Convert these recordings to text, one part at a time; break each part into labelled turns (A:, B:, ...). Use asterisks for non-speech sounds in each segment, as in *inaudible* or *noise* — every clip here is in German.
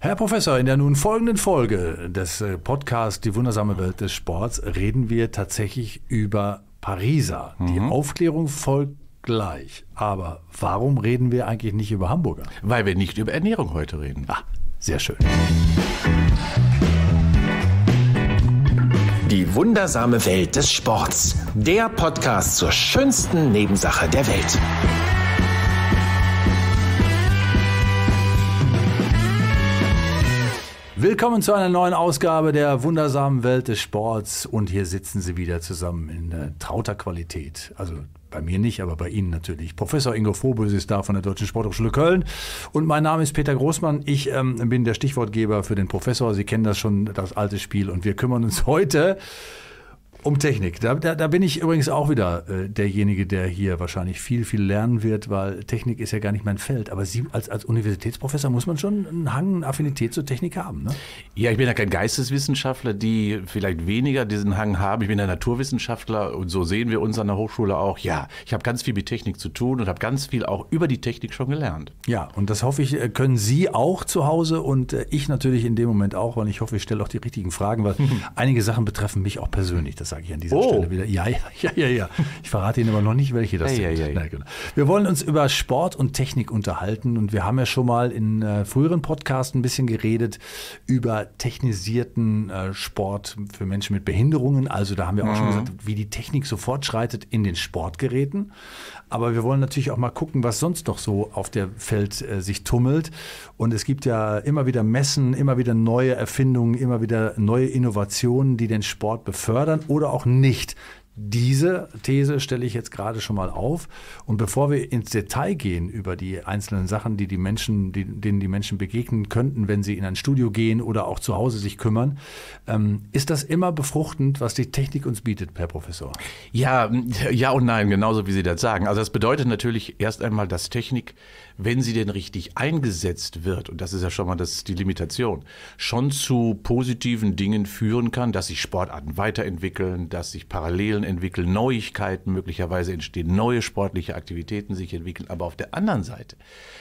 A: Herr Professor, in der nun folgenden Folge des äh, Podcasts Die wundersame Welt des Sports reden wir tatsächlich über Pariser. Mhm. Die Aufklärung folgt gleich. Aber warum reden wir eigentlich nicht über Hamburger? Weil wir nicht über Ernährung heute reden. Ah,
B: sehr schön. Die wundersame Welt des Sports. Der Podcast zur schönsten Nebensache der Welt.
A: Willkommen zu einer neuen Ausgabe der wundersamen Welt des Sports. Und hier sitzen Sie wieder zusammen in äh, trauter Qualität. Also bei mir nicht, aber bei Ihnen natürlich. Professor Ingo Frohböse ist da von der Deutschen Sporthochschule Köln. Und mein Name ist Peter Großmann. Ich ähm, bin der Stichwortgeber für den Professor. Sie kennen das schon, das alte Spiel. Und wir kümmern uns *laughs* heute um Technik. Da, da, da, bin ich übrigens auch wieder äh, derjenige, der hier wahrscheinlich viel, viel lernen wird, weil Technik ist ja gar nicht mein Feld. Aber Sie als, als Universitätsprofessor muss man schon einen Hang, eine Affinität zur Technik haben. Ne?
B: Ja, ich bin ja kein Geisteswissenschaftler, die vielleicht weniger diesen Hang haben. Ich bin ja Naturwissenschaftler und so sehen wir uns an der Hochschule auch. Ja, ich habe ganz viel mit Technik zu tun und habe ganz viel auch über die Technik schon gelernt.
A: Ja, und das hoffe ich, äh, können Sie auch zu Hause und äh, ich natürlich in dem Moment auch. Und ich hoffe, ich stelle auch die richtigen Fragen, weil *laughs* einige Sachen betreffen mich auch persönlich. Das sage ich an dieser oh. Stelle wieder. Ja, ja, ja, ja, ja. Ich verrate Ihnen aber noch nicht, welche das ja, sind. Ja, ja, ja. Wir wollen uns über Sport und Technik unterhalten und wir haben ja schon mal in äh, früheren Podcasts ein bisschen geredet über technisierten äh, Sport für Menschen mit Behinderungen. Also da haben wir auch mhm. schon gesagt, wie die Technik so fortschreitet in den Sportgeräten. Aber wir wollen natürlich auch mal gucken, was sonst noch so auf der Feld äh, sich tummelt. Und es gibt ja immer wieder Messen, immer wieder neue Erfindungen, immer wieder neue Innovationen, die den Sport befördern oder auch nicht. Diese These stelle ich jetzt gerade schon mal auf. Und bevor wir ins Detail gehen über die einzelnen Sachen, die die Menschen, die, denen die Menschen begegnen könnten, wenn sie in ein Studio gehen oder auch zu Hause sich kümmern, ähm, ist das immer befruchtend, was die Technik uns bietet, Herr Professor?
B: Ja, ja und nein, genauso wie Sie das sagen. Also das bedeutet natürlich erst einmal, dass Technik, wenn sie denn richtig eingesetzt wird, und das ist ja schon mal das, die Limitation, schon zu positiven Dingen führen kann, dass sich Sportarten weiterentwickeln, dass sich Parallelen entwickeln, Neuigkeiten möglicherweise entstehen, neue sportliche Aktivitäten sich entwickeln. Aber auf der anderen Seite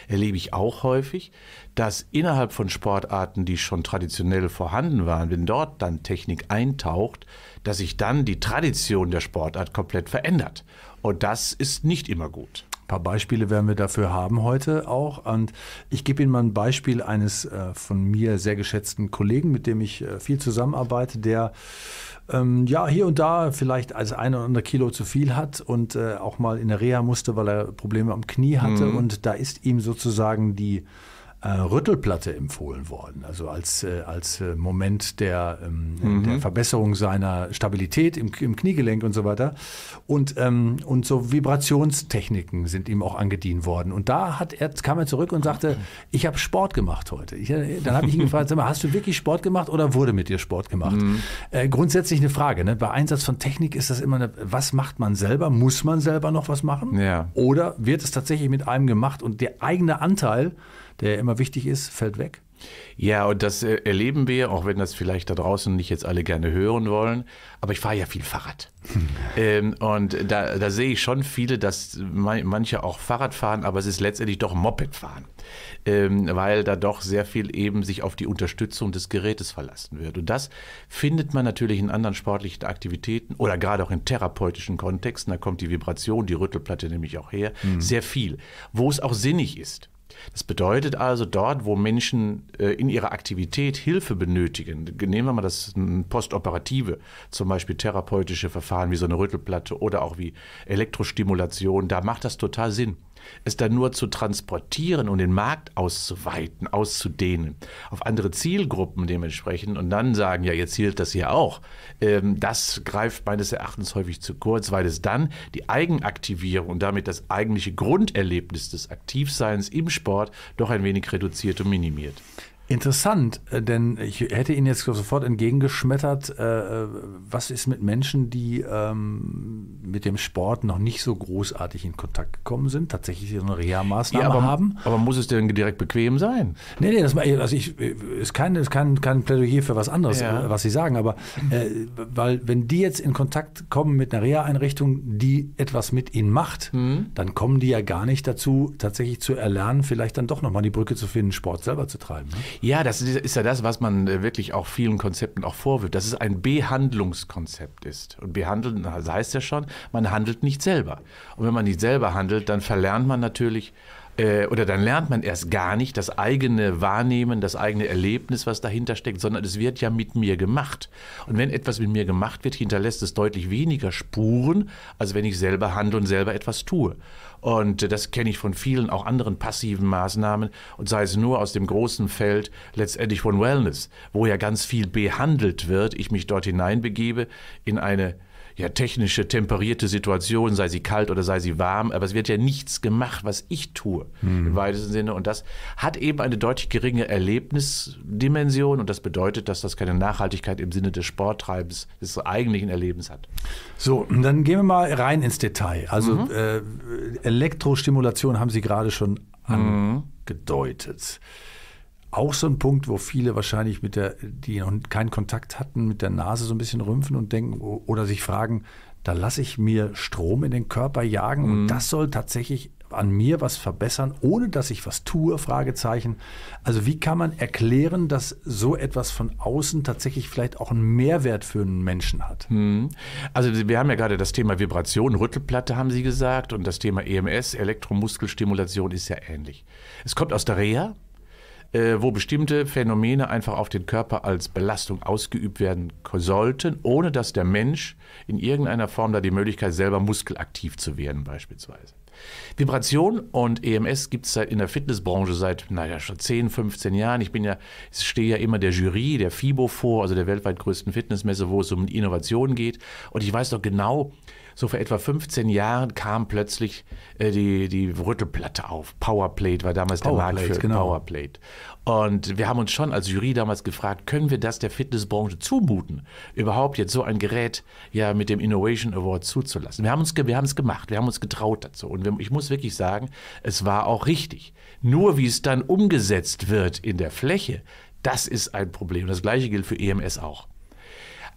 B: erlebe ich auch häufig, dass innerhalb von Sportarten, die schon traditionell vorhanden waren, wenn dort dann Technik eintaucht, dass sich dann die Tradition der Sportart komplett verändert. Und das ist nicht immer gut.
A: Ein paar Beispiele werden wir dafür haben heute auch. Und ich gebe Ihnen mal ein Beispiel eines äh, von mir sehr geschätzten Kollegen, mit dem ich äh, viel zusammenarbeite, der ähm, ja, hier und da vielleicht als ein oder andere Kilo zu viel hat und äh, auch mal in der Reha musste, weil er Probleme am Knie hatte. Mhm. Und da ist ihm sozusagen die äh, Rüttelplatte empfohlen worden. Also als, äh, als äh, Moment der, ähm, mhm. der Verbesserung seiner Stabilität im, im Kniegelenk und so weiter. Und, ähm, und so Vibrationstechniken sind ihm auch angedient worden. Und da hat er, kam er zurück und sagte, ich habe Sport gemacht heute. Ich, äh, dann habe ich ihn gefragt, sag mal, hast du wirklich Sport gemacht oder wurde mit dir Sport gemacht? Mhm. Äh, grundsätzlich eine Frage. Ne? Bei Einsatz von Technik ist das immer eine, was macht man selber? Muss man selber noch was machen? Ja. Oder wird es tatsächlich mit einem gemacht und der eigene Anteil der immer wichtig ist, fällt weg.
B: Ja, und das äh, erleben wir, auch wenn das vielleicht da draußen nicht jetzt alle gerne hören wollen. Aber ich fahre ja viel Fahrrad. Hm. Ähm, und da, da, sehe ich schon viele, dass manche auch Fahrrad fahren, aber es ist letztendlich doch Moped fahren. Ähm, weil da doch sehr viel eben sich auf die Unterstützung des Gerätes verlassen wird. Und das findet man natürlich in anderen sportlichen Aktivitäten oder gerade auch in therapeutischen Kontexten. Da kommt die Vibration, die Rüttelplatte nämlich auch her, hm. sehr viel. Wo es auch sinnig ist. Das bedeutet also, dort, wo Menschen äh, in ihrer Aktivität Hilfe benötigen, nehmen wir mal das postoperative, zum Beispiel therapeutische Verfahren wie so eine Rüttelplatte oder auch wie Elektrostimulation, da macht das total Sinn es dann nur zu transportieren und den Markt auszuweiten, auszudehnen, auf andere Zielgruppen dementsprechend und dann sagen, ja, jetzt hielt das hier auch, ähm, das greift meines Erachtens häufig zu kurz, weil es dann die Eigenaktivierung und damit das eigentliche Grunderlebnis des Aktivseins im Sport doch ein wenig reduziert und minimiert.
A: Interessant, äh, denn ich hätte Ihnen jetzt sofort entgegengeschmettert, äh, äh, was ist mit Menschen, die ähm, mit dem Sport noch nicht so großartig in Kontakt gekommen sind, tatsächlich so eine Reha-Maßnahme ja, haben. Aber muss es denn direkt bequem sein? Nee, nee, das also ich, äh, ist, kein, ist kein, kein Plädoyer für was anderes, ja. was Sie sagen, aber äh, weil wenn die jetzt in Kontakt kommen mit einer Reha-Einrichtung, die etwas mit ihnen macht, mhm. dann kommen die ja gar nicht dazu,
B: tatsächlich zu erlernen, vielleicht dann doch nochmal die Brücke zu finden, Sport selber zu treiben. Ne? Ja, das ist ja das, was man äh, wirklich auch vielen Konzepten auch vorwirft, dass es ein Behandlungskonzept ist. Und behandeln, das heißt ja schon, man handelt nicht selber. Und wenn man nicht selber handelt, dann verlernt man natürlich äh, oder dann lernt man erst gar nicht das eigene Wahrnehmen, das eigene Erlebnis, was dahinter steckt, sondern es wird ja mit mir gemacht. Und wenn etwas mit mir gemacht wird, hinterlässt es deutlich weniger Spuren, als wenn ich selber handle und selber etwas tue. Und das kenne ich von vielen auch anderen passiven Maßnahmen und sei es nur aus dem großen Feld letztendlich von Wellness, wo ja ganz viel behandelt wird, ich mich dort hineinbegebe in eine ja, technische, temperierte Situation, sei sie kalt oder sei sie warm, aber es wird ja nichts gemacht, was ich tue mhm. im weitesten Sinne. Und das hat eben eine deutlich geringe Erlebnisdimension und das bedeutet, dass das keine Nachhaltigkeit im Sinne des Sporttreibens, des eigentlichen Erlebens hat. So, dann gehen wir mal rein ins Detail. Also mhm. äh, Elektrostimulation
A: haben Sie gerade schon mhm. angedeutet. Mhm auch so ein Punkt, wo viele wahrscheinlich mit der, die noch keinen Kontakt hatten, mit der Nase so ein bisschen rümpfen und denken oder sich fragen, da lasse ich mir Strom in den Körper jagen mhm. und das soll tatsächlich an mir was verbessern, ohne dass ich was tue? Fragezeichen. Also wie kann man erklären, dass so etwas von außen tatsächlich vielleicht auch einen Mehrwert für einen Menschen hat? Mhm.
B: Also wir haben ja gerade das Thema Vibration, Rüttelplatte haben Sie gesagt und das Thema EMS, Elektromuskelstimulation ist ja ähnlich. Es kommt aus der Reha, äh, wo bestimmte Phänomene einfach auf den Körper als Belastung ausgeübt werden sollten, ohne dass der Mensch in irgendeiner Form da die Möglichkeit selber muskelaktiv zu werden beispielsweise. Vibration und EMS gibt es halt in der Fitnessbranche seit, naja, schon 10, 15 Jahren. Ich bin ja, stehe ja immer der Jury, der FIBO vor, also der weltweit größten Fitnessmesse, wo es um Innovationen geht. Und ich weiß doch genau, so vor etwa 15 Jahren kam plötzlich äh, die, die Rüttelplatte auf. Powerplate war damals Powerplate, der Markt für genau. Powerplate. Und wir haben uns schon als Jury damals gefragt, können wir das der Fitnessbranche zumuten, überhaupt jetzt so ein Gerät ja mit dem Innovation Award zuzulassen? Wir haben uns, wir haben es gemacht, wir haben uns getraut dazu. Und wir, ich muss wirklich sagen, es war auch richtig. Nur wie es dann umgesetzt wird in der Fläche, das ist ein Problem. Das gleiche gilt für EMS auch.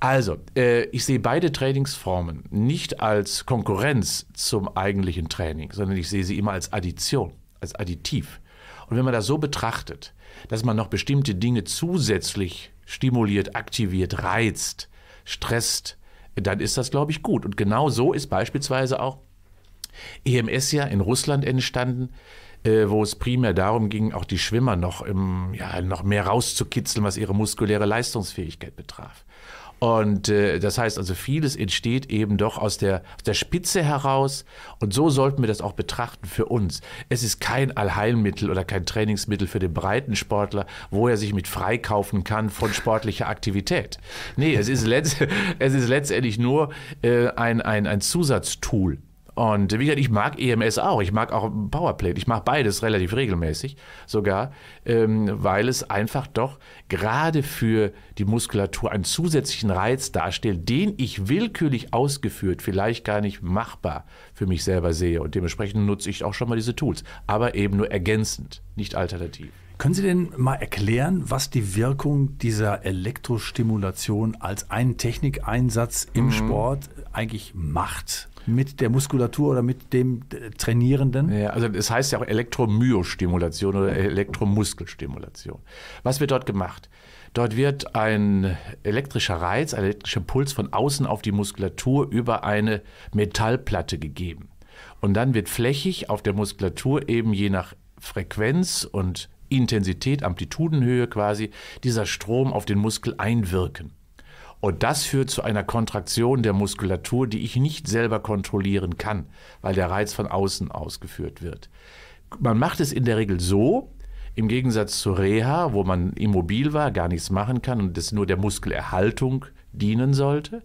B: Also, äh, ich sehe beide Trainingsformen nicht als Konkurrenz zum eigentlichen Training, sondern ich sehe sie immer als Addition, als Additiv. Und wenn man das so betrachtet, dass man noch bestimmte Dinge zusätzlich stimuliert, aktiviert, reizt, stresst, dann ist das, glaube ich, gut. Und genau so ist beispielsweise auch EMS ja in Russland entstanden, äh, wo es primär darum ging, auch die Schwimmer noch, im, ja, noch mehr rauszukitzeln, was ihre muskuläre Leistungsfähigkeit betraf. Und äh, das heißt also, vieles entsteht eben doch aus der, aus der Spitze heraus. Und so sollten wir das auch betrachten für uns. Es ist kein Allheilmittel oder kein Trainingsmittel für den breiten Sportler, wo er sich mit freikaufen kann von sportlicher Aktivität. Nee, es ist, letzt, *laughs* es ist letztendlich nur äh, ein, ein, ein Zusatztool und wie gesagt, ich mag EMS auch. Ich mag auch Powerplate. Ich mache beides relativ regelmäßig sogar, ähm, weil es einfach doch gerade für die Muskulatur einen zusätzlichen Reiz darstellt, den ich willkürlich ausgeführt vielleicht gar nicht machbar für mich selber sehe. Und dementsprechend nutze ich auch schon mal diese Tools, aber eben nur ergänzend, nicht alternativ. Können Sie denn mal
A: erklären, was die Wirkung dieser Elektrostimulation als einen Technikeinsatz im mhm. Sport eigentlich macht? Mit der Muskulatur oder mit dem äh, Trainierenden?
B: Ja, also das heißt ja auch Elektromyostimulation oder mhm. Elektromuskelstimulation. Was wird dort gemacht? Dort wird ein elektrischer Reiz, ein elektrischer Puls von außen auf die Muskulatur über eine Metallplatte gegeben. Und dann wird flächig auf der Muskulatur eben je nach Frequenz und Intensität, Amplitudenhöhe quasi, dieser Strom auf den Muskel einwirken. Und das führt zu einer Kontraktion der Muskulatur, die ich nicht selber kontrollieren kann, weil der Reiz von außen ausgeführt wird. Man macht es in der Regel so, im Gegensatz zur Reha, wo man immobil war, gar nichts machen kann und es nur der Muskelerhaltung dienen sollte,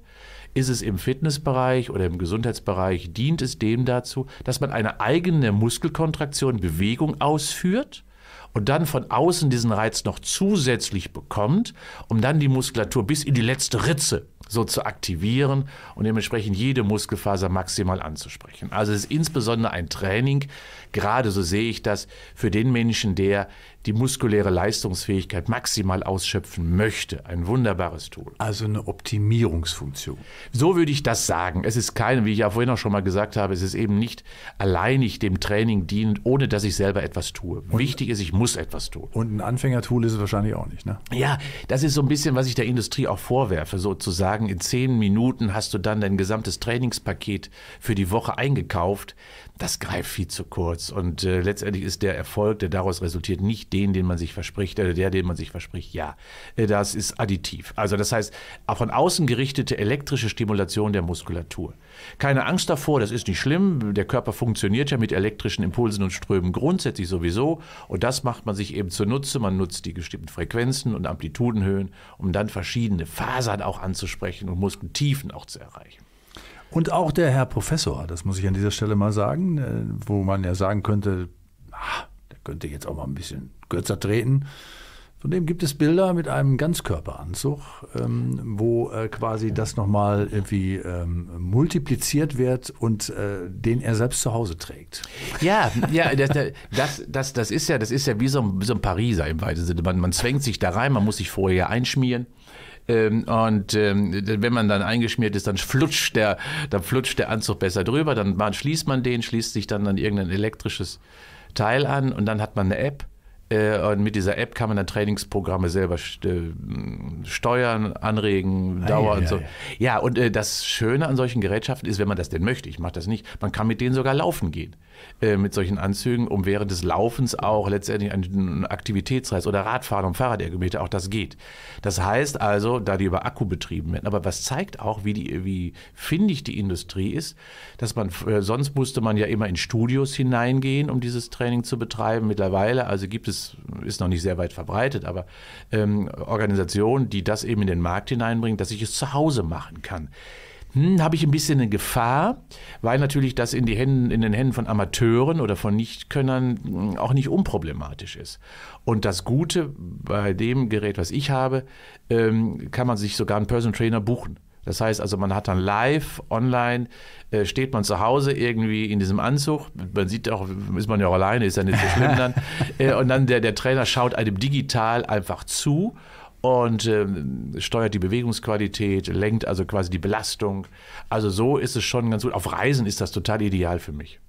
B: ist es im Fitnessbereich oder im Gesundheitsbereich, dient es dem dazu, dass man eine eigene Muskelkontraktion, Bewegung ausführt und dann von außen diesen Reiz noch zusätzlich bekommt, um dann die Muskulatur bis in die letzte Ritze so zu aktivieren und dementsprechend jede Muskelfaser maximal anzusprechen. Also es ist insbesondere ein Training, gerade so sehe ich das, für den Menschen, der die muskuläre Leistungsfähigkeit maximal ausschöpfen möchte. Ein wunderbares Tool. Also eine Optimierungsfunktion. So würde ich das sagen. Es ist keine, wie ich ja vorhin auch schon mal gesagt habe, es ist eben nicht alleinig dem Training dienend, ohne dass ich selber etwas tue. Und Wichtig ist, ich muss etwas tun. Und ein Anfängertool ist es wahrscheinlich auch nicht, ne? Ja, das ist so ein bisschen, was ich der Industrie auch vorwerfe, sozusagen sagen, in zehn Minuten hast du dann dein gesamtes Trainingspaket für die Woche eingekauft, das greift viel zu kurz. Und äh, letztendlich ist der Erfolg, der daraus resultiert, nicht den, den man sich verspricht, oder äh, der, den man sich verspricht, ja. Äh, das ist additiv. Also das heißt, von außen gerichtete elektrische Stimulation der Muskulatur. Keine Angst davor, das ist nicht schlimm. Der Körper funktioniert ja mit elektrischen Impulsen und Strömen grundsätzlich sowieso. Und das macht man sich eben zunutze. Man nutzt die bestimmten Frequenzen und Amplitudenhöhen, um dann verschiedene Fasern auch anzusprechen und Muskeltiefen auch zu erreichen.
A: Und auch der Herr Professor, das muss ich an dieser Stelle mal sagen, äh, wo man ja sagen könnte, ah, der könnte jetzt auch mal ein bisschen kürzer treten. Zudem gibt es Bilder mit einem Ganzkörperanzug, ähm, wo äh, quasi das nochmal irgendwie ähm, multipliziert wird und äh, den er selbst zu Hause trägt.
B: Ja, ja, das, das, das, das ist ja, das ist ja wie so ein, wie so ein Pariser im weiten Sinne. Man, man zwängt sich da rein, man muss sich vorher einschmieren. Ähm, und ähm, wenn man dann eingeschmiert ist, dann flutscht der, dann flutscht der Anzug besser drüber. Dann schließt man den, schließt sich dann an irgendein elektrisches Teil an und dann hat man eine App äh, und mit dieser App kann man dann Trainingsprogramme selber äh, steuern, anregen, ah, ja, und so. Ja, ja. ja und äh, das Schöne an solchen Gerätschaften ist, wenn man das denn möchte, ich mache das nicht, man kann mit denen sogar laufen gehen, äh, mit solchen Anzügen, um während des Laufens auch letztendlich einen Aktivitätsreis oder Radfahren und Fahrradergometer, auch das geht. Das heißt also, da die über Akku betrieben werden, aber was zeigt auch, wie, wie findig die Industrie ist, dass man, äh, sonst musste man ja immer in Studios hineingehen, um dieses Training zu betreiben. Mittlerweile also gibt es ist, ist noch nicht sehr weit verbreitet, aber ähm, Organisationen, die das eben in den Markt hineinbringen, dass ich es zu Hause machen kann. Hm, habe ich ein bisschen eine Gefahr, weil natürlich das in, die Händen, in den Händen von Amateuren oder von Nichtkönnern hm, auch nicht unproblematisch ist. Und das Gute bei dem Gerät, was ich habe, ähm, kann man sich sogar einen Personal Trainer buchen. Das heißt also, man hat dann live online, äh, steht man zu Hause irgendwie in diesem Anzug. Man sieht auch, ist man ja auch alleine, ist ja nicht so schlimm dann. *laughs* äh, und dann der, der Trainer schaut einem digital einfach zu und ähm, steuert die Bewegungsqualität, lenkt also quasi die Belastung. Also so ist es schon ganz gut. Auf Reisen ist das total ideal für mich.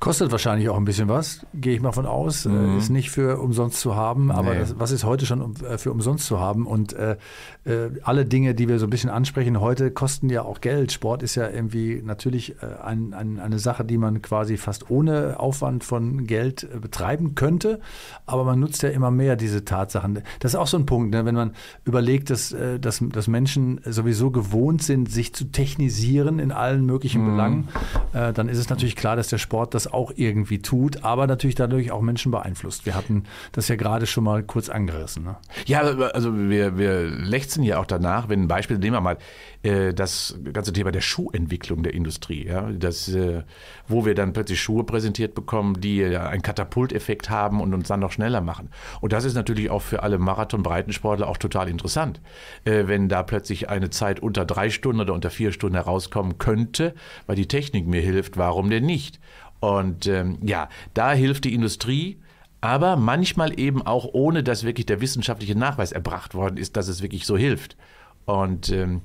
B: Kostet wahrscheinlich auch
A: ein bisschen was, gehe ich mal von aus. Äh, mhm. Ist nicht für umsonst zu haben, aber nee. das, was ist heute schon äh, für umsonst zu haben? Und äh, äh, alle Dinge, die wir so ein bisschen ansprechen heute, kosten ja auch Geld. Sport ist ja irgendwie natürlich äh, ein, ein, eine Sache, die man quasi fast ohne Aufwand von Geld äh, betreiben könnte. Aber man nutzt ja immer mehr diese Tatsachen. Das ist auch so ein Punkt, ne? wenn man überlegt, dass, dass, dass Menschen sowieso gewohnt sind, sich zu technisieren in allen möglichen mhm. Belangen, dann ist es natürlich klar, dass der Sport das auch irgendwie tut, aber natürlich dadurch auch Menschen beeinflusst. Wir hatten das ja gerade schon mal kurz angerissen. Ne?
B: Ja, also wir, wir lechzen ja auch danach, wenn ein Beispiel, nehmen wir mal äh, das ganze Thema der Schuhentwicklung der Industrie, ja, das, äh, wo wir dann plötzlich Schuhe präsentiert bekommen, die ja einen Katapulteffekt haben und uns dann noch schneller machen. Und das ist natürlich auch für alle Marathon-Breitensportler auch total interessant, äh, wenn da plötzlich eine Zeit unter drei Stunden oder unter vier Stunden herauskommen könnte, weil die Technik mir hilft, warum denn nicht? Und ähm, ja, da hilft die Industrie, aber manchmal eben auch ohne, dass wirklich der wissenschaftliche Nachweis erbracht worden ist, dass es wirklich so hilft. Und ähm,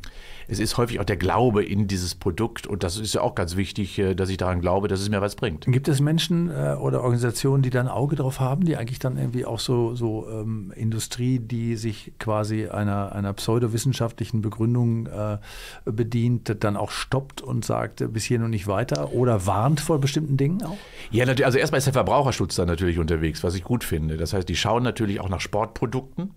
B: es ist häufig auch der Glaube in dieses Produkt und das ist ja auch ganz wichtig, äh, dass ich daran glaube, dass es mir was bringt.
A: Gibt es Menschen äh, oder Organisationen, die da ein Auge drauf haben, die eigentlich dann irgendwie auch so, so ähm, Industrie, die sich quasi einer, einer pseudowissenschaftlichen Begründung äh, bedient, dann auch stoppt und sagt, äh, bis hier und nicht weiter oder warnt vor bestimmten Dingen auch?
B: Ja, natürlich. Also erstmal ist der Verbraucherschutz da natürlich unterwegs, was ich gut finde. Das heißt, die schauen natürlich auch nach Sportprodukten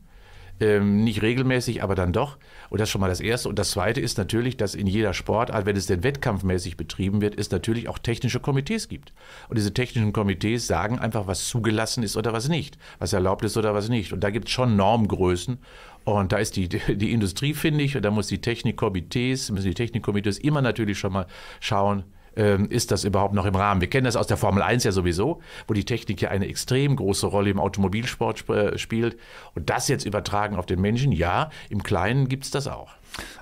B: ähm, nicht regelmäßig, aber dann doch. Und das ist schon mal das Erste. Und das Zweite ist natürlich, dass in jeder Sportart, wenn es denn wettkampfmäßig betrieben wird, es natürlich auch technische Komitees gibt. Und diese technischen Komitees sagen einfach, was zugelassen ist oder was nicht, was erlaubt ist oder was nicht. Und da gibt es schon Normgrößen. Und da ist die, *laughs* die Industrie, finde ich, und da muss die Technikkomitees, müssen die Technikkomitees immer natürlich schon mal schauen, ähm, ist das überhaupt noch im Rahmen? Wir kennen das aus der Formel 1 ja sowieso, wo die Technik ja eine extrem große Rolle im Automobilsport sp äh, spielt. Und das jetzt übertragen auf den Menschen, ja, im Kleinen gibt es das auch.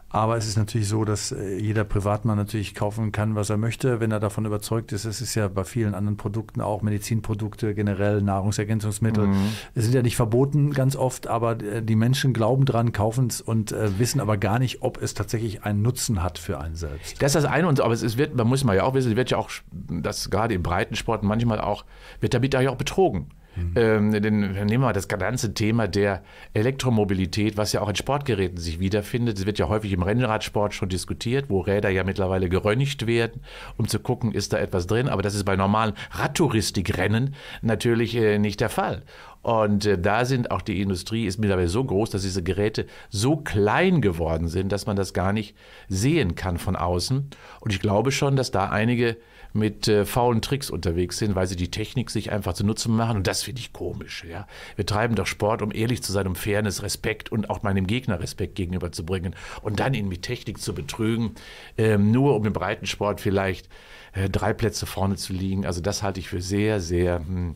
B: Aber es ist natürlich so, dass äh, jeder
A: Privatmann natürlich kaufen kann, was er möchte, wenn er davon überzeugt ist. Es ist ja bei vielen anderen Produkten auch Medizinprodukte, generell Nahrungsergänzungsmittel. Mhm. sind ja nicht verboten ganz oft, aber äh, die Menschen glauben dran, kaufen es und äh, wissen aber gar nicht, ob
B: es tatsächlich einen Nutzen hat für einen selbst. Das ist das eine und aber es wird, man muss mal ja auch wissen, wird ja auch, dass gerade im Breitensport manchmal auch, wird damit ja auch betrogen. Mhm. Ähm, denn nehmen wir mal das ganze Thema der Elektromobilität, was ja auch in Sportgeräten sich wiederfindet. Es wird ja häufig im Rennradsport schon diskutiert, wo Räder ja mittlerweile geröntgt werden, um zu gucken, ist da etwas drin. Aber das ist bei normalen Radtouristikrennen natürlich äh, nicht der Fall. Und äh, da sind auch die Industrie ist mittlerweile so groß, dass diese Geräte so klein geworden sind, dass man das gar nicht sehen kann von außen. Und ich glaube schon, dass da einige mit äh, faulen Tricks unterwegs sind, weil sie die Technik sich einfach zunutze machen. Und das finde ich komisch. Ja? Wir treiben doch Sport, um ehrlich zu sein, um Fairness, Respekt und auch meinem Gegner Respekt gegenüberzubringen. Und dann ihn mit Technik zu betrügen, ähm, nur um im Breitensport vielleicht äh, drei Plätze vorne zu liegen. Also das halte ich für sehr, sehr. Hm,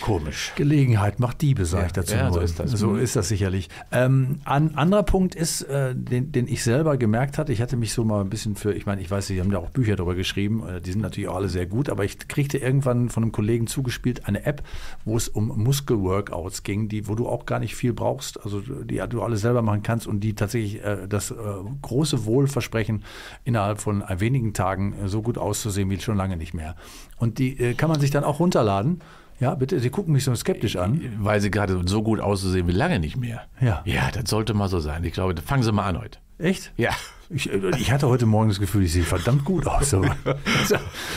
B: Komisch. Gelegenheit macht Diebe, sage ja, ich dazu. Ja, so, ist das. so mhm. ist das sicherlich.
A: Ähm, ein anderer Punkt ist, äh, den, den, ich selber gemerkt hatte, ich hatte mich so mal ein bisschen für, ich meine, ich weiß, Sie haben ja auch Bücher darüber geschrieben, äh, die sind natürlich auch alle sehr gut, aber ich kriegte irgendwann von einem Kollegen zugespielt eine App, wo es um Muskelworkouts ging, die, wo du auch gar nicht viel brauchst, also die ja, du alle selber machen kannst und die tatsächlich äh, das äh, große Wohlversprechen innerhalb von wenigen Tagen äh, so gut auszusehen wie schon lange nicht mehr. Und die äh, kann man sich dann auch
B: runterladen ja, bitte, Sie gucken mich so skeptisch an. Weil Sie gerade so gut aussehen wie lange nicht mehr. Ja. Ja, das sollte mal so sein. Ich glaube, fangen Sie mal an heute. Echt? Ja. Ich, äh, ich, hatte heute Morgen das Gefühl, ich sehe verdammt gut aus. So.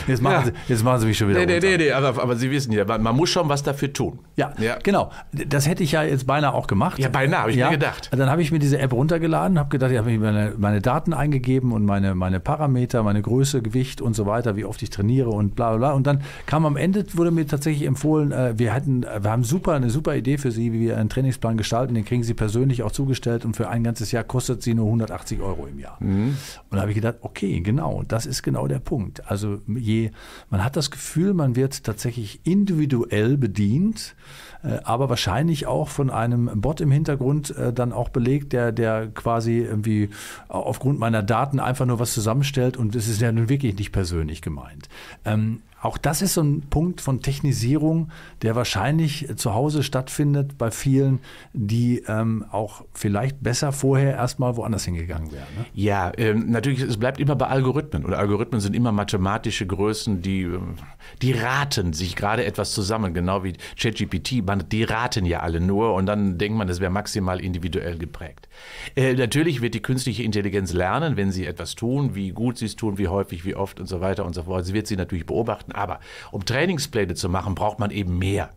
B: Jetzt, machen ja. sie, jetzt machen sie mich schon wieder. Nee, runter. nee, nee, aber, aber, Sie wissen ja, man, muss schon was dafür tun. Ja, ja, genau. Das hätte ich ja jetzt beinahe auch gemacht. Ja, beinahe, habe ich ja. mir gedacht.
A: Dann habe ich mir diese App runtergeladen, habe gedacht, ich habe meine, meine Daten eingegeben und meine, meine Parameter, meine Größe, Gewicht und so weiter, wie oft ich trainiere und bla bla bla. Und dann kam am Ende, wurde mir tatsächlich empfohlen, äh, wir, hatten, äh, wir haben super, eine super Idee für Sie, wie wir einen Trainingsplan gestalten. Den kriegen Sie persönlich auch zugestellt und für ein ganzes Jahr kostet sie nur 180 Euro im Jahr. Mhm. Und da habe ich gedacht, okay, genau, das ist genau der Punkt. Also je, man hat das Gefühl, man wird tatsächlich individuell bedient, äh, aber wahrscheinlich auch von einem Bot im Hintergrund äh, dann auch belegt, der, der quasi irgendwie aufgrund meiner Daten einfach nur was zusammenstellt und es ist ja nun wirklich nicht persönlich gemeint. Ähm, auch das ist so ein Punkt von Technisierung, der wahrscheinlich äh, zu Hause stattfindet bei vielen, die ähm, auch vielleicht besser vorher erstmal woanders hingegangen wären. Ne?
B: Ja, ähm, natürlich, es bleibt immer bei Algorithmen. Und Algorithmen sind immer mathematische Größen, die, ähm, die raten sich gerade etwas zusammen, genau wie ChatGPT, die raten ja alle nur und dann denkt man, das wäre maximal individuell geprägt. Äh, natürlich wird die künstliche Intelligenz lernen, wenn sie etwas tun, wie gut sie es tun, wie häufig, wie oft und so weiter und so fort. Sie wird sie natürlich beobachten Daten. Aber um Trainingspläne zu machen, braucht man eben mehr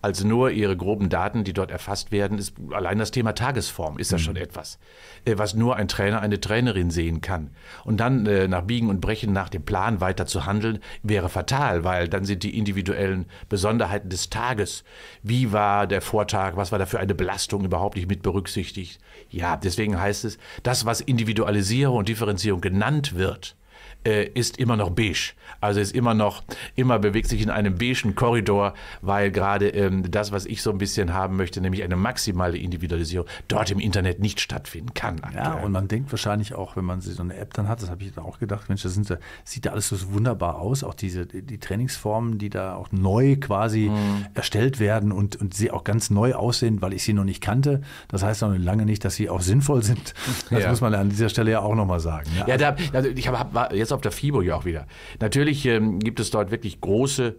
B: als nur ihre groben Daten, die dort erfasst werden, ist allein das Thema Tagesform ist das mhm. schon etwas, äh, was nur ein Trainer, eine Trainerin sehen kann. Und dann äh, nach Biegen und Brechen nach dem Plan weiter zu handeln, wäre fatal, weil dann sind die individuellen Besonderheiten des Tages. Wie war der Vortag? Was war da für eine Belastung überhaupt nicht mit berücksichtigt? Ja, deswegen heißt es, das, was Individualisierung und Differenzierung genannt wird, äh, ist immer noch beige. Also ist immer noch, immer bewegt sich in einem beigen Korridor, weil gerade ähm, das, was ich so ein bisschen haben möchte, nämlich eine maximale Individualisierung, dort im Internet nicht stattfinden kann. Ja, und man denkt wahrscheinlich auch, wenn man so eine App dann hat, das habe ich dann auch
A: gedacht, Mensch, das, sind, das sieht da alles so wunderbar aus, auch diese die Trainingsformen, die da auch neu quasi mhm. erstellt werden und, und sie auch ganz neu aussehen, weil ich sie noch nicht kannte. Das heißt
B: noch lange nicht, dass sie auch sinnvoll sind. Das ja. muss man an dieser Stelle ja auch nochmal sagen. Ja, ne? ja da, also ich habe hab, jetzt jetzt auf der FIBO ja auch wieder. Natürlich ähm, gibt es dort wirklich große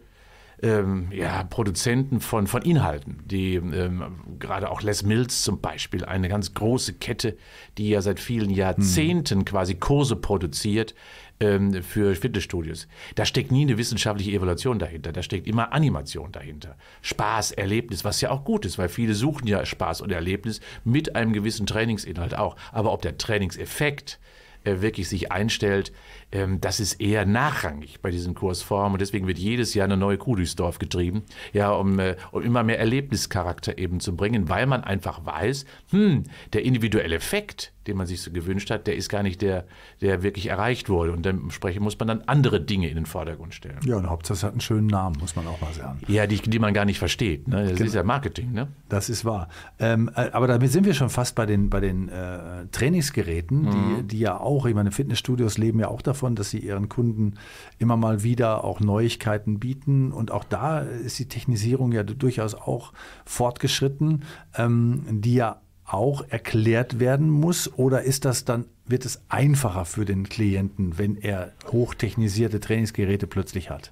B: ähm, ja, Produzenten von, von Inhalten, die ähm, gerade auch Les Mills zum Beispiel, eine ganz große Kette, die ja seit vielen Jahrzehnten hm. quasi Kurse produziert ähm, für Fitnessstudios. Da steckt nie eine wissenschaftliche Evaluation dahinter, da steckt immer Animation dahinter. Spaß, Erlebnis, was ja auch gut ist, weil viele suchen ja Spaß und Erlebnis mit einem gewissen Trainingsinhalt auch. Aber ob der Trainingseffekt äh, wirklich sich einstellt, ähm, das ist eher nachrangig bei diesen Kursformen und deswegen wird jedes Jahr eine neue Kuh durchs Dorf getrieben, ja, um, äh, um immer mehr Erlebnischarakter eben zu bringen, weil man einfach weiß, hm, der individuelle Effekt, den man sich so gewünscht hat, der ist gar nicht der, der wirklich erreicht wurde. Und dementsprechend muss man dann andere Dinge in den Vordergrund stellen.
A: Ja, und Hauptsache es hat einen schönen Namen, muss man auch mal sagen.
B: Ja, die, die man gar nicht versteht. Ne? Das genau. ist ja Marketing. Ne? Das ist wahr. Ähm, äh, aber damit sind wir
A: schon fast bei den, bei den äh, Trainingsgeräten, mhm. die, die ja auch, ich meine, Fitnessstudios leben ja auch davon davon, dass sie ihren Kunden immer mal wieder auch Neuigkeiten bieten. Und auch da ist die Technisierung ja durchaus auch fortgeschritten, ähm, die ja auch erklärt werden muss? Oder ist das dann, wird es einfacher für den Klienten,
B: wenn er hochtechnisierte Trainingsgeräte plötzlich hat?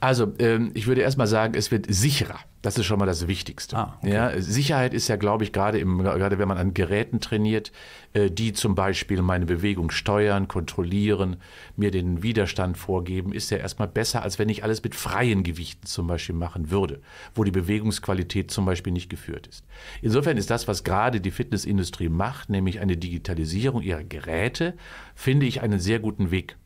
B: Also, ähm, ich würde erstmal sagen, es wird sicherer. Das ist schon mal das Wichtigste. Ah, okay. ja, Sicherheit ist ja, glaube ich, gerade im, gerade wenn man an Geräten trainiert, äh, die zum Beispiel meine Bewegung steuern, kontrollieren, mir den Widerstand vorgeben, ist ja erstmal besser, als wenn ich alles mit freien Gewichten zum Beispiel machen würde, wo die Bewegungsqualität zum Beispiel nicht geführt ist. Insofern ist das, was gerade die Fitnessindustrie macht, nämlich eine Digitalisierung ihrer Geräte, finde ich einen sehr guten Weg.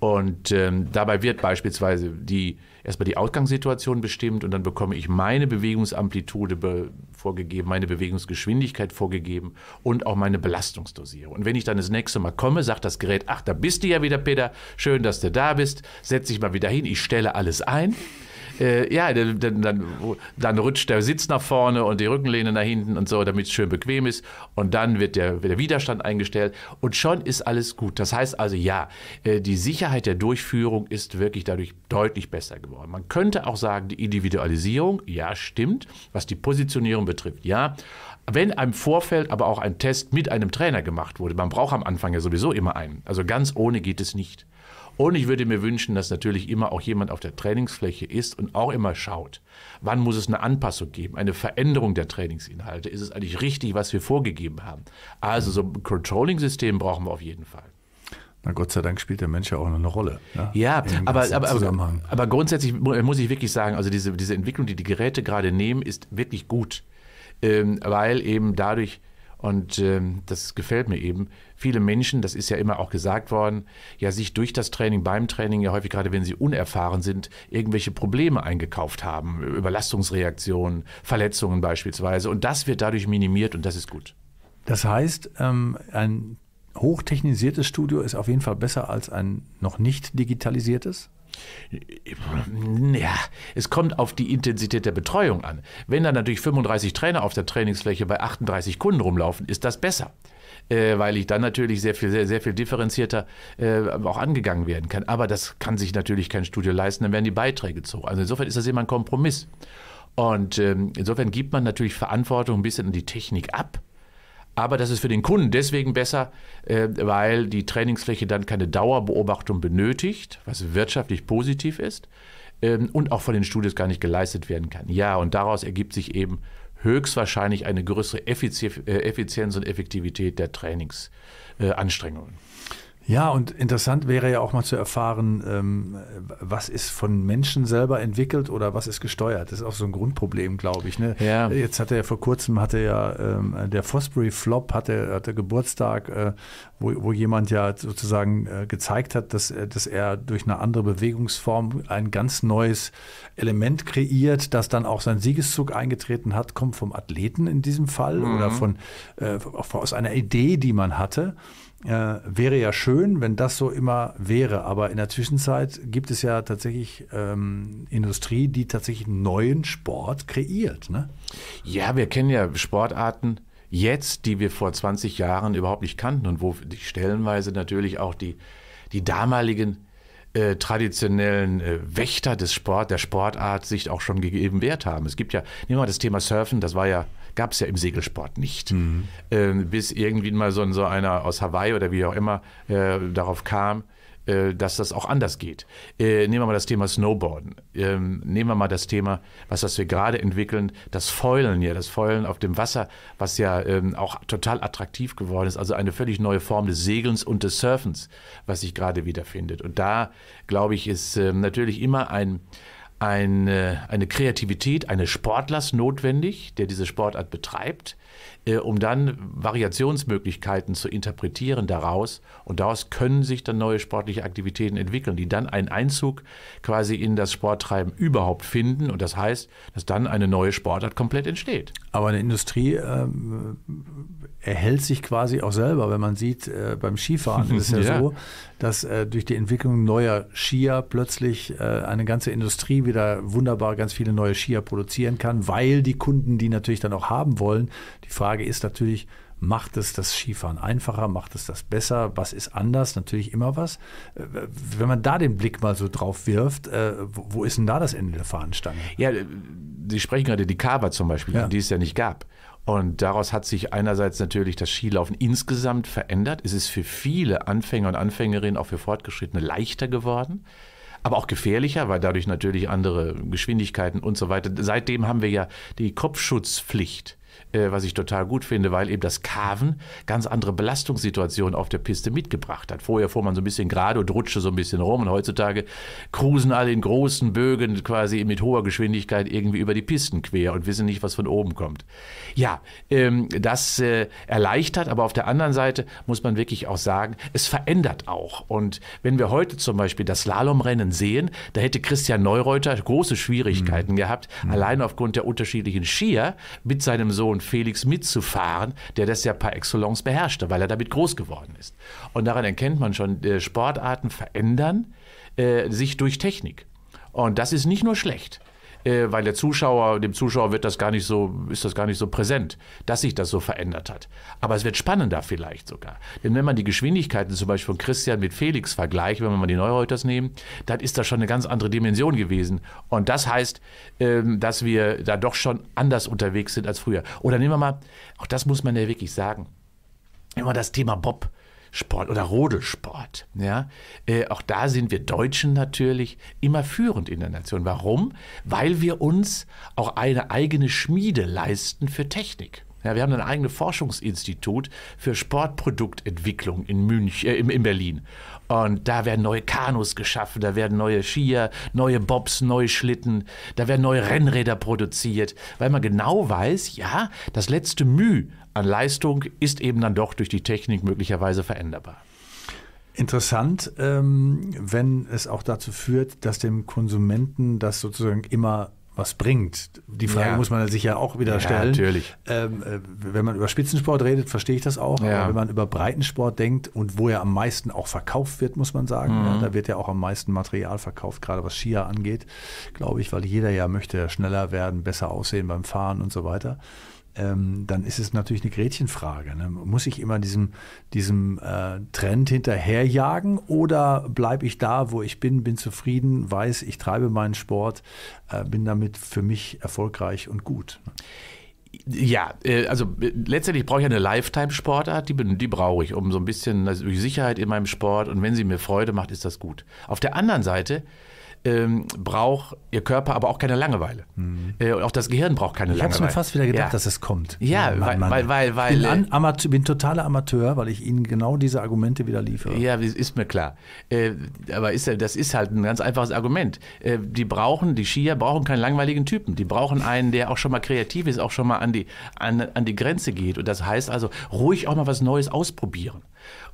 B: Und ähm, dabei wird beispielsweise die, erstmal die Ausgangssituation bestimmt und dann bekomme ich meine Bewegungsamplitude be vorgegeben, meine Bewegungsgeschwindigkeit vorgegeben und auch meine Belastungsdosierung. Und wenn ich dann das nächste Mal komme, sagt das Gerät, ach, da bist du ja wieder, Peter, schön, dass du da bist, setz dich mal wieder hin, ich stelle alles ein äh, ja, dann, dann, dann, rutscht der Sitz nach vorne und die Rückenlehne nach hinten und so, damit es schön bequem ist. Und dann wird der, wird der, Widerstand eingestellt und schon ist alles gut. Das heißt also, ja, äh, die Sicherheit der Durchführung ist wirklich dadurch deutlich besser geworden. Man könnte auch sagen, die Individualisierung, ja, stimmt, was die Positionierung betrifft, ja. Wenn einem Vorfeld aber auch ein Test mit einem Trainer gemacht wurde, man braucht am Anfang ja sowieso immer einen. Also ganz ohne geht es nicht. Und ich würde mir wünschen, dass natürlich immer auch jemand auf der Trainingsfläche ist und auch immer schaut, wann muss es eine Anpassung geben, eine Veränderung der Trainingsinhalte. Ist es eigentlich richtig, was wir vorgegeben haben? Also so ein Controlling-System brauchen wir auf jeden Fall. Na Gott sei Dank
A: spielt der Mensch ja auch noch eine Rolle. Ne?
B: Ja, aber, aber, aber, aber, grundsätzlich muss ich wirklich sagen, also diese, diese Entwicklung, die die Geräte gerade nehmen, ist wirklich gut, ähm, weil eben dadurch, und ähm, das gefällt mir eben, viele Menschen, das ist ja immer auch gesagt worden, ja sich durch das Training, beim Training, ja häufig gerade wenn sie unerfahren sind, irgendwelche Probleme eingekauft haben, Überlastungsreaktionen, Verletzungen beispielsweise. Und das wird dadurch minimiert und das ist gut.
A: Das heißt, ähm, ein hochtechnisiertes Studio ist auf jeden Fall besser als
B: ein noch nicht digitalisiertes? Ja, es kommt auf die Intensität der Betreuung an. Wenn dann natürlich 35 Trainer auf der Trainingsfläche bei 38 Kunden rumlaufen, ist das besser äh, weil ich dann natürlich sehr viel, sehr, sehr viel differenzierter äh, auch angegangen werden kann. Aber das kann sich natürlich kein Studio leisten, dann werden die Beiträge zu. Also insofern ist das immer ein Kompromiss. Und ähm, insofern gibt man natürlich Verantwortung ein bisschen an die Technik ab. Aber das ist für den Kunden deswegen besser, äh, weil die Trainingsfläche dann keine Dauerbeobachtung benötigt, was wirtschaftlich positiv ist ähm, und auch von den Studios gar nicht geleistet werden kann. Ja, und daraus ergibt sich eben höchstwahrscheinlich eine größere äh, Effizienz und Effektivität der Trainingsanstrengungen.
A: Ja, und interessant wäre ja auch mal zu erfahren, ähm, was ist von Menschen selber entwickelt oder was ist gesteuert. Das ist auch so ein Grundproblem, glaube ich. Ne? Ja. Jetzt hatte er vor kurzem, hatte ja ähm, der Fosbury Flop, hatte, hatte Geburtstag, äh, wo, wo jemand ja sozusagen äh, gezeigt hat, dass, äh, dass er durch eine andere Bewegungsform ein ganz neues Element kreiert, das dann auch sein Siegeszug eingetreten hat, kommt vom Athleten in diesem Fall mhm. oder von, äh, aus einer Idee, die man hatte äh, wäre ja schön, wenn das so immer wäre. Aber in der Zwischenzeit gibt es ja tatsächlich ähm, Industrie, die tatsächlich
B: neuen Sport kreiert. Ne? Ja, wir kennen ja Sportarten jetzt, die wir vor 20 Jahren überhaupt nicht kannten und wo die stellenweise natürlich auch die, die damaligen äh, traditionellen äh, Wächter des Sport, der Sportart sich auch schon gegeben wert haben. Es gibt ja, nehmen wir mal das Thema Surfen, das war ja gab es ja im Segelsport nicht. Mhm. Ähm, bis irgendwie mal so, so, einer aus Hawaii oder wie auch immer äh, darauf kam, äh, dass das auch anders geht. Äh, nehmen wir mal das Thema Snowboarden. Ähm, nehmen wir mal das Thema, was, was wir gerade entwickeln, das Fäulen ja, das Foilen auf dem Wasser, was ja ähm, auch total attraktiv geworden ist. Also eine völlig neue Form des Segelns und des Surfens, was sich gerade wiederfindet. Und da, glaube ich, ist ähm, natürlich immer ein eine, eine Kreativität eines Sportlers notwendig, der diese Sportart betreibt. Äh, um dann Variationsmöglichkeiten zu interpretieren daraus. Und daraus können sich dann neue sportliche Aktivitäten entwickeln, die dann einen Einzug quasi in das Sporttreiben überhaupt finden. Und das heißt, dass dann eine neue Sportart komplett entsteht.
A: Aber eine Industrie ähm, erhält sich quasi auch selber, wenn man sieht, äh, beim Skifahren ist es ja, *laughs* ja, so, dass äh, durch die Entwicklung neuer Skier plötzlich äh, eine ganze Industrie wieder wunderbar ganz viele neue Skier produzieren kann, weil die Kunden die natürlich dann auch haben wollen, die die Frage ist natürlich, macht es das Skifahren einfacher, macht es das besser, was ist anders, natürlich immer was.
B: Äh, wenn man da den Blick mal so drauf wirft, äh, wo ist denn da das Ende der Fahnenstange? Ja, äh, Sie sprechen gerade die Kava zum Beispiel, ja. die es ja nicht gab. Und daraus hat sich einerseits natürlich das Skilaufen insgesamt verändert. Es ist für viele Anfänger und Anfängerinnen, auch für Fortgeschrittene, leichter geworden aber auch gefährlicher, weil dadurch natürlich andere Geschwindigkeiten und so weiter. Seitdem haben wir ja die Kopfschutzpflicht. Äh, was ich total gut finde, weil eben das Carven ganz andere Belastungssituationen auf der Piste mitgebracht hat. Vorher fuhr man so ein bisschen gerade und rutschte so ein bisschen rum und heutzutage cruisen alle in großen Bögen quasi mit hoher Geschwindigkeit irgendwie über die Pisten quer und wissen nicht, was von oben kommt. Ja, ähm, das äh, erleichtert, aber auf der anderen Seite muss man wirklich auch sagen, es verändert auch. Und wenn wir heute zum Beispiel das Slalomrennen sehen, da hätte Christian Neureuter große Schwierigkeiten mhm. gehabt, mhm. allein aufgrund der unterschiedlichen Skier mit seinem Sohn Sohn Felix mitzufahren, der das ja par excellence beherrschte, weil er damit groß geworden ist. Und daran erkennt man schon, äh, Sportarten verändern äh, sich durch Technik. Und das ist nicht nur schlecht, äh, weil der Zuschauer, dem Zuschauer wird das gar nicht so, ist das gar nicht so präsent, dass sich das so verändert hat. Aber es wird spannender vielleicht sogar. Denn wenn man die Geschwindigkeiten zum Beispiel von Christian mit Felix vergleicht, wenn wir mal die Neureuters nehmen, dann ist das schon eine ganz andere Dimension gewesen. Und das heißt, ähm, dass wir da doch schon anders unterwegs sind als früher. Oder nehmen wir mal, auch das muss man ja wirklich sagen, immer das Thema Bob. Sport oder Rodelsport. Ja? Äh, auch da sind wir Deutschen natürlich immer führend in der Nation. Warum? Weil wir uns auch eine eigene Schmiede leisten für Technik. Ja, wir haben ein eigenes Forschungsinstitut für Sportproduktentwicklung in Münch, äh, in, in Berlin. Und da werden neue Kanus geschaffen, da werden neue Skier, neue Bobs, neue Schlitten, da werden neue Rennräder produziert, weil man genau weiß, ja, das letzte Mühe an Leistung ist eben dann doch durch die Technik möglicherweise veränderbar. Interessant,
A: ähm, wenn es auch dazu führt, dass dem Konsumenten das sozusagen immer was bringt. Die Frage ja. muss man sich ja auch wieder stellen. ja, Natürlich. Ähm, äh, wenn man über Spitzensport redet, verstehe ich das auch. Ja. Aber wenn man über Breitensport denkt und wo ja am meisten auch verkauft wird, muss man sagen, mhm. da wird ja auch am meisten Material verkauft, gerade was Skier angeht, glaube ich, weil jeder ja möchte schneller werden, besser aussehen beim Fahren und so weiter ähm, dann ist es natürlich eine Gretchenfrage. Ne? Muss ich immer diesem, diesem äh, Trend hinterherjagen oder bleibe ich da, wo ich bin, bin zufrieden, weiß, ich treibe meinen Sport, äh, bin damit für mich erfolgreich und gut? Ne?
B: Ja, äh, also äh, letztendlich brauche ich eine Lifetime-Sportart, die, die brauche ich, um so ein bisschen also, Sicherheit in meinem Sport und wenn sie mir Freude macht, ist das gut. Auf der anderen Seite ähm, braucht Ihr Körper aber auch keine Langeweile. Mhm. Äh, auch das Gehirn braucht keine ich Langeweile. Ich habe mir fast wieder gedacht, ja. dass es kommt. Ja, Mann, weil, Mann. weil, weil, weil, bin, an, äh, Amateur, bin totaler Amateur, weil ich Ihnen genau diese Argumente wieder liefere. Ja, ist mir klar. Äh, aber ist, das ist halt ein ganz einfaches Argument. Äh, die brauchen, die Skier brauchen keinen langweiligen Typen. Die brauchen einen, der auch schon mal kreativ ist, auch schon mal an die, an, an die Grenze geht. Und das heißt also, ruhig auch mal was Neues ausprobieren.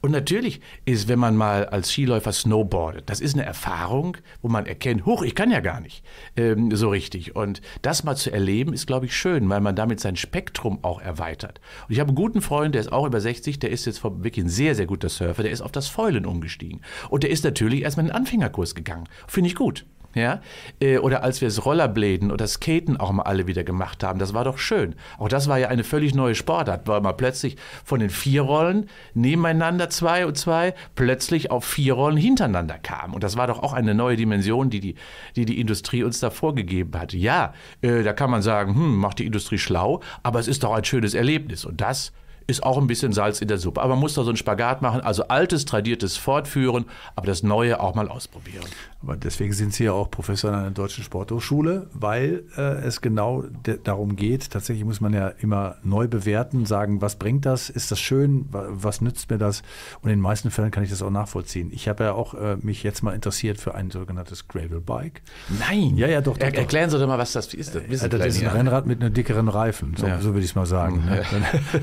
B: Und natürlich ist, wenn man mal als Skiläufer snowboardet, das ist eine Erfahrung, wo man erkennt, huch, ich kann ja gar nicht ähm, so richtig. Und das mal zu erleben, ist, glaube ich, schön, weil man damit sein Spektrum auch erweitert. Und ich habe einen guten Freund, der ist auch über 60, der ist jetzt wirklich ein sehr, sehr guter Surfer, der ist auf das Fäulen umgestiegen. Und der ist natürlich erstmal in den Anfängerkurs gegangen. Finde ich gut. Ja? Äh, oder als wir das Rollerbläden oder Skaten auch mal alle wieder gemacht haben, das war doch schön. Auch das war ja eine völlig neue Sportart, weil man plötzlich von den vier Rollen nebeneinander zwei und zwei plötzlich auf vier Rollen hintereinander kam. Und das war doch auch eine neue Dimension, die die, die, die Industrie uns da vorgegeben hat. Ja, äh, da kann man sagen, hm, macht die Industrie schlau, aber es ist doch ein schönes Erlebnis. Und das ist auch ein bisschen Salz in der Suppe. Aber man muss da so einen Spagat machen, also altes, tradiertes fortführen, aber das Neue auch mal ausprobieren. Aber deswegen sind Sie ja auch Professor an einer deutschen Sporthochschule, weil
A: äh, es genau darum geht. Tatsächlich muss man ja immer neu bewerten, sagen, was bringt das? Ist das schön? Was nützt mir das? Und in den meisten Fällen kann ich das auch nachvollziehen. Ich habe ja auch äh, mich jetzt mal interessiert für ein sogenanntes Gravel Bike.
B: Nein! Ja, ja, doch. doch, er, doch. Erklären Sie doch mal, was das ist. Das, äh, das ist ein Rennrad
A: mit einem dickeren Reifen, so, ja. so würde ich es mal sagen. Ja. *laughs*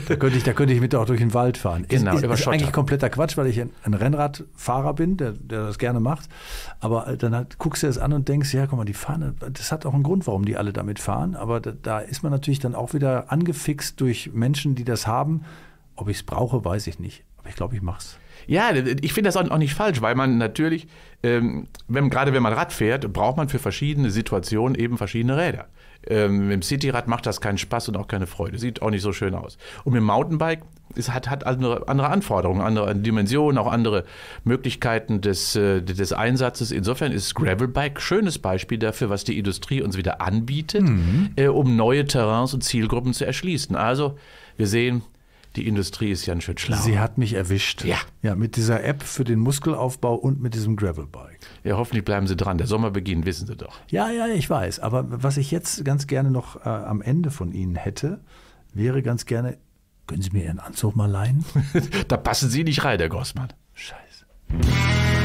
A: Da, könnte ich, da könnte ich mit auch durch den Wald fahren. Genau, ist, ist, ist eigentlich kompletter Quatsch, weil ich ein, ein Rennradfahrer bin, der, der das gerne macht. Aber dann hat, guckst du das an und denkst, ja, guck mal, die fahren, das hat auch einen Grund, warum die alle damit fahren. Aber da, da ist man natürlich dann auch wieder angefixt durch Menschen, die das haben. Ob ich es brauche, weiß ich nicht. Aber ich glaube, ich mache es.
B: Ja, ich finde das auch nicht falsch, weil man natürlich, ähm, wenn, gerade wenn man Rad fährt, braucht man für verschiedene Situationen eben verschiedene Räder. Ähm, mit dem Cityrad macht das keinen Spaß und auch keine Freude. Sieht auch nicht so schön aus. Und mit dem Mountainbike es hat, hat andere, andere Anforderungen, andere Dimensionen, auch andere Möglichkeiten des, äh, des Einsatzes. Insofern ist Gravelbike schönes Beispiel dafür, was die Industrie uns wieder anbietet, mhm. äh, um neue Terrains und Zielgruppen zu erschließen. Also wir sehen, die Industrie ist ja ein schön schlau. Sie hat mich erwischt. Ja.
A: Ja, mit dieser App für den Muskelaufbau und mit diesem
B: Gravelbike. Ja, hoffentlich bleiben Sie dran. Der Sommer beginnt, wissen Sie doch.
A: Ja, ja, ich weiß. Aber was ich jetzt ganz gerne noch äh, am Ende von Ihnen hätte, wäre ganz gerne, können Sie mir Ihren
B: Anzug mal leihen? *laughs* da passen Sie nicht rein, Herr Gossmann. Scheiße.